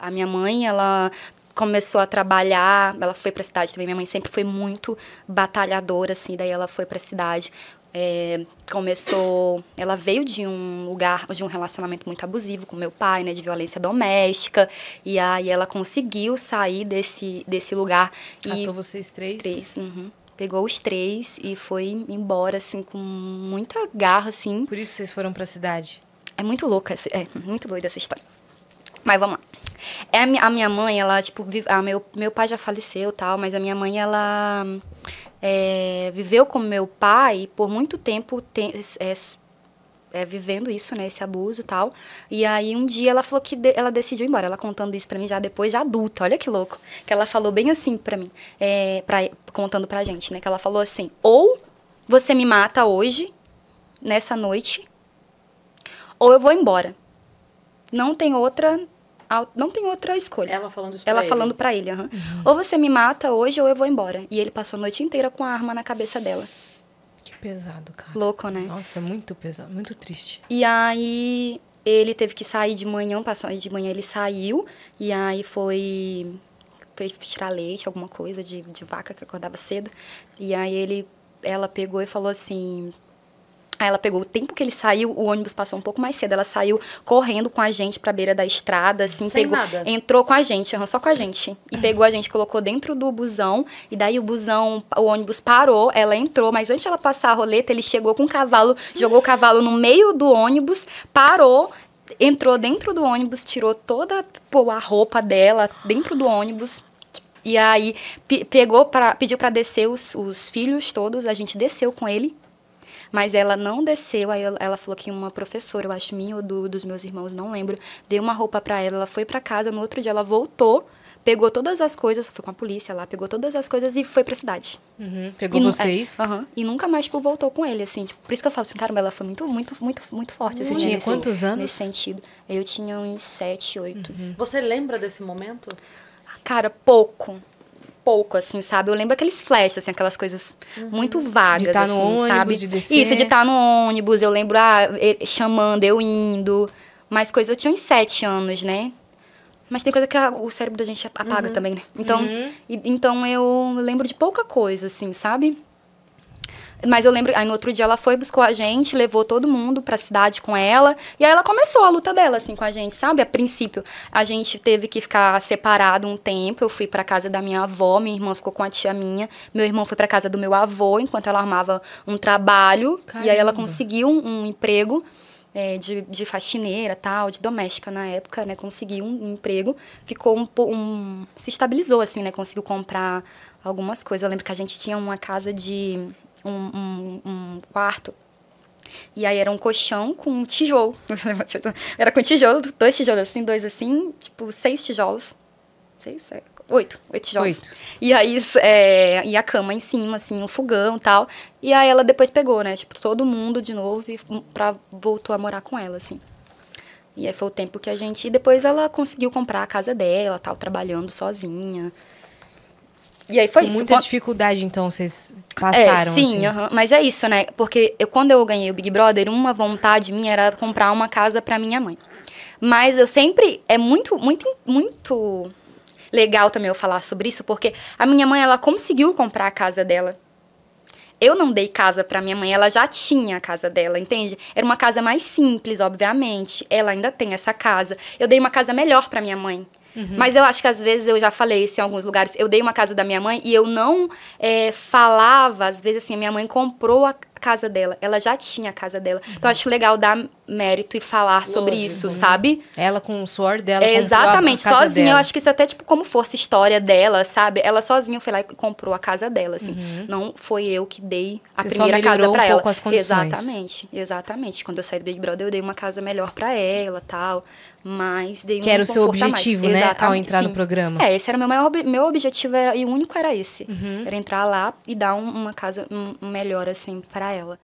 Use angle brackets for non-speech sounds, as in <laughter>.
A minha mãe, ela começou a trabalhar, ela foi para a cidade também. Minha mãe sempre foi muito batalhadora, assim, daí ela foi para a cidade. É, começou, ela veio de um lugar, de um relacionamento muito abusivo com meu pai, né, de violência doméstica, e aí ela conseguiu sair desse, desse lugar. Catou vocês três? Três, uhum pegou os três e foi embora, assim, com muita garra, assim. Por isso vocês foram pra cidade? É muito louca, é muito doida essa história. Mas vamos lá. É, a minha mãe, ela, tipo, a ah, meu, meu pai já faleceu tal, mas a minha mãe, ela é, viveu com meu pai por muito tempo tem, é, é, vivendo isso, né, esse abuso e tal. E aí um dia ela falou que de, ela decidiu ir embora. Ela contando isso para mim já depois, já adulta, olha que louco. Que ela falou bem assim para mim, é, pra, contando pra gente, né, que ela falou assim: ou você me mata hoje, nessa noite, ou eu vou embora. Não tem outra não tem outra escolha. Ela falando isso Ela pra falando ele. pra ele, uhum. Uhum. Ou você me mata hoje ou eu vou embora. E ele passou a noite inteira com a arma na cabeça dela. Que pesado, cara. Louco, né? Nossa, muito pesado, muito triste. E aí ele teve que sair de manhã, passou aí de manhã, ele saiu e aí foi foi tirar leite, alguma coisa de, de vaca que acordava cedo. E aí ele ela pegou e falou assim: Aí ela pegou o tempo que ele saiu, o ônibus passou um pouco mais cedo. Ela saiu correndo com a gente pra beira da estrada, assim, Sem pegou. Nada. Entrou com a gente, só com a gente. E pegou a gente, colocou dentro do busão. E daí o busão, o ônibus parou, ela entrou, mas antes ela passar a roleta, ele chegou com o um cavalo, jogou o cavalo no meio do ônibus, parou, entrou dentro do ônibus, tirou toda pô, a roupa dela dentro do ônibus. E aí pegou para pediu para descer os, os filhos todos, a gente desceu com ele mas ela não desceu, aí ela falou que uma professora, eu acho minha ou do, dos meus irmãos, não lembro, deu uma roupa para ela, ela foi para casa, no outro dia ela voltou pegou todas as coisas, foi com a polícia lá, pegou todas as coisas e foi pra cidade. Uhum. Pegou e, é, vocês? É, e nunca mais, tipo, voltou com ele, assim. Tipo, por isso que eu falo assim, caramba, ela foi muito, muito, muito, muito forte. Você assim, tinha quantos anos? Nesse sentido. Eu tinha uns sete, oito. Uhum. Você lembra desse momento? Cara, pouco pouco, assim, sabe? Eu lembro aqueles flashes, assim, aquelas coisas uhum. muito vagas, de tá assim, ônibus, sabe? De descer. Isso, de estar tá no ônibus, eu lembro ah, chamando, eu indo. Mas coisa, eu tinha uns sete anos, né? Mas tem coisa que a, o cérebro da gente apaga uhum. também, né? Então, uhum. e, então eu lembro de pouca coisa, assim, sabe? Mas eu lembro, aí no outro dia ela foi, buscou a gente, levou todo mundo pra cidade com ela. E aí ela começou a luta dela, assim, com a gente, sabe? A princípio, a gente teve que ficar separado um tempo. Eu fui pra casa da minha avó, minha irmã ficou com a tia minha. Meu irmão foi pra casa do meu avô, enquanto ela armava um trabalho. Caramba. E aí ela conseguiu um, um emprego. É, de, de faxineira, tal, de doméstica na época, né? Conseguiu um emprego, ficou um, um se estabilizou assim, né? Conseguiu comprar algumas coisas. Eu lembro que a gente tinha uma casa de um, um, um quarto e aí era um colchão com um tijolo. <laughs> era com tijolo, dois tijolos assim, dois assim, tipo, seis tijolos. Seis? sete. oito, oito tijolos. Oito. E aí, é, e a cama em cima, assim, um fogão e tal. E aí ela depois pegou, né? Tipo, todo mundo de novo e pra, voltou a morar com ela, assim. E aí foi o tempo que a gente. E depois ela conseguiu comprar a casa dela, tal, trabalhando sozinha. E aí foi isso. Muita quando... dificuldade, então, vocês é, passaram, é, sim, assim. uh -huh. mas é isso, né? Porque eu, quando eu ganhei o Big Brother, uma vontade minha era comprar uma casa para minha mãe. Mas eu sempre... É muito, muito, muito legal também eu falar sobre isso, porque a minha mãe, ela conseguiu comprar a casa dela. Eu não dei casa para minha mãe, ela já tinha a casa dela, entende? Era uma casa mais simples, obviamente. Ela ainda tem essa casa. Eu dei uma casa melhor para minha mãe. Uhum. Mas eu acho que às vezes eu já falei isso em alguns lugares. Eu dei uma casa da minha mãe e eu não é, falava, às vezes assim, minha mãe comprou a casa dela, ela já tinha a casa dela. Então, uhum. Então eu acho legal dar mérito e falar Lógico, sobre isso, sabe? Ela com o suor dela. É, exatamente, sozinha. Dela. Eu acho que isso é até tipo como fosse história dela, sabe? Ela sozinha foi lá e comprou a casa dela, assim. Uhum. Não foi eu que dei a Você primeira casa para um ela. Pouco as condições. Exatamente, exatamente. Quando eu saí do Big Brother, eu dei uma casa melhor para ela, tal. Mas dei que um era o seu objetivo, né? Exatamente. Ao entrar Sim. no programa. É, esse era o meu maior meu objetivo era, e o único era esse. Uhum. Era entrar lá e dar um, uma casa um, melhor assim para ela.